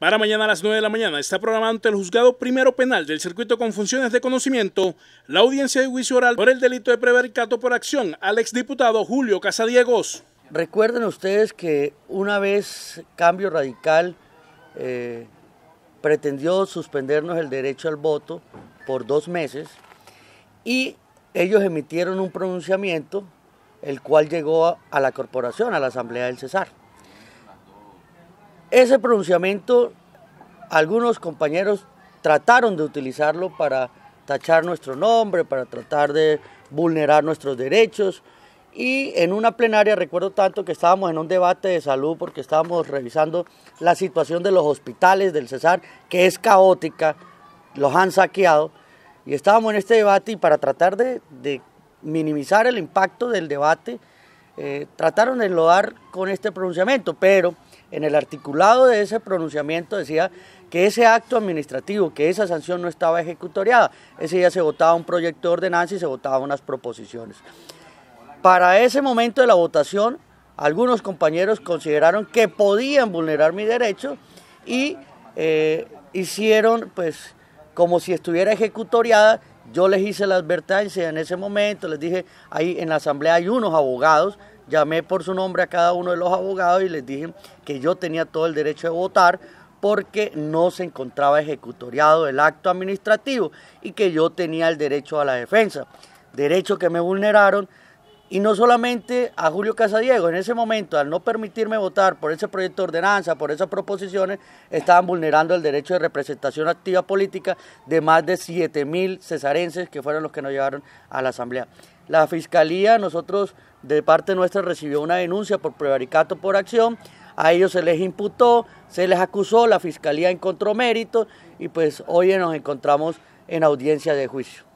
Para mañana a las 9 de la mañana está programado ante el juzgado primero penal del circuito con funciones de conocimiento la audiencia de juicio oral por el delito de prevaricato por acción al exdiputado Julio Casadiegos. Recuerden ustedes que una vez Cambio Radical eh, pretendió suspendernos el derecho al voto por dos meses y ellos emitieron un pronunciamiento el cual llegó a la corporación, a la Asamblea del Cesar. Ese pronunciamiento, algunos compañeros trataron de utilizarlo para tachar nuestro nombre, para tratar de vulnerar nuestros derechos. Y en una plenaria, recuerdo tanto que estábamos en un debate de salud porque estábamos revisando la situación de los hospitales del Cesar, que es caótica, los han saqueado. Y estábamos en este debate y para tratar de, minimizar el impacto del debate, eh, trataron de enlodar con este pronunciamiento, pero en el articulado de ese pronunciamiento decía que ese acto administrativo, que esa sanción no estaba ejecutoriada. Ese día se votaba un proyecto de ordenanza y se votaban unas proposiciones. Para ese momento de la votación, algunos compañeros consideraron que podían vulnerar mi derecho y eh, hicieron, pues, como si estuviera ejecutoriada yo les hice la advertencia en ese momento, les dije, ahí en la asamblea hay unos abogados, llamé por su nombre a cada uno de los abogados y les dije que yo tenía todo el derecho de votar porque no se encontraba ejecutoriado el acto administrativo y que yo tenía el derecho a la defensa, derecho que me vulneraron y no solamente a Julio Casadiego, en ese momento, al no permitirme votar por ese proyecto de ordenanza, por esas proposiciones, estaban vulnerando el derecho de representación activa política de más de 7.000 cesarenses que fueron los que nos llevaron a la Asamblea. La Fiscalía, nosotros, de parte nuestra, recibió una denuncia por prevaricato por acción, a ellos se les imputó, se les acusó, la Fiscalía encontró mérito y pues hoy nos encontramos en audiencia de juicio.